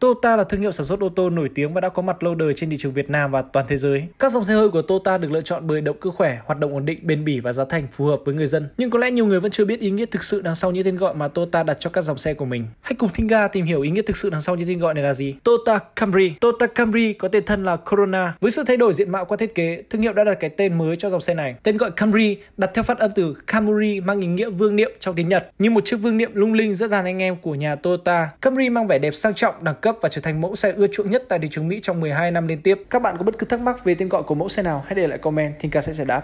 Toyota là thương hiệu sản xuất ô tô nổi tiếng và đã có mặt lâu đời trên thị trường Việt Nam và toàn thế giới. Các dòng xe hơi của Toyota được lựa chọn bởi động cơ khỏe, hoạt động ổn định, bền bỉ và giá thành phù hợp với người dân. Nhưng có lẽ nhiều người vẫn chưa biết ý nghĩa thực sự đằng sau những tên gọi mà Toyota đặt cho các dòng xe của mình. Hãy cùng Thinh Ga tìm hiểu ý nghĩa thực sự đằng sau những tên gọi này là gì. Toyota Camry. Toyota Camry có tên thân là Corona. Với sự thay đổi diện mạo qua thiết kế, thương hiệu đã đặt cái tên mới cho dòng xe này. Tên gọi Camry đặt theo phát âm từ Camry mang ý nghĩa vương niệm trong tiếng Nhật, như một chiếc vương niệm lung linh giữa dàn anh em của nhà Toyota. Camry mang vẻ đẹp sang trọng, đẳng cấp cấp và trở thành mẫu xe ưa chuộng nhất tại thị trường Mỹ trong 12 năm liên tiếp. Các bạn có bất cứ thắc mắc về tên gọi của mẫu xe nào, hãy để lại comment, Thinh Ca sẽ giải đáp.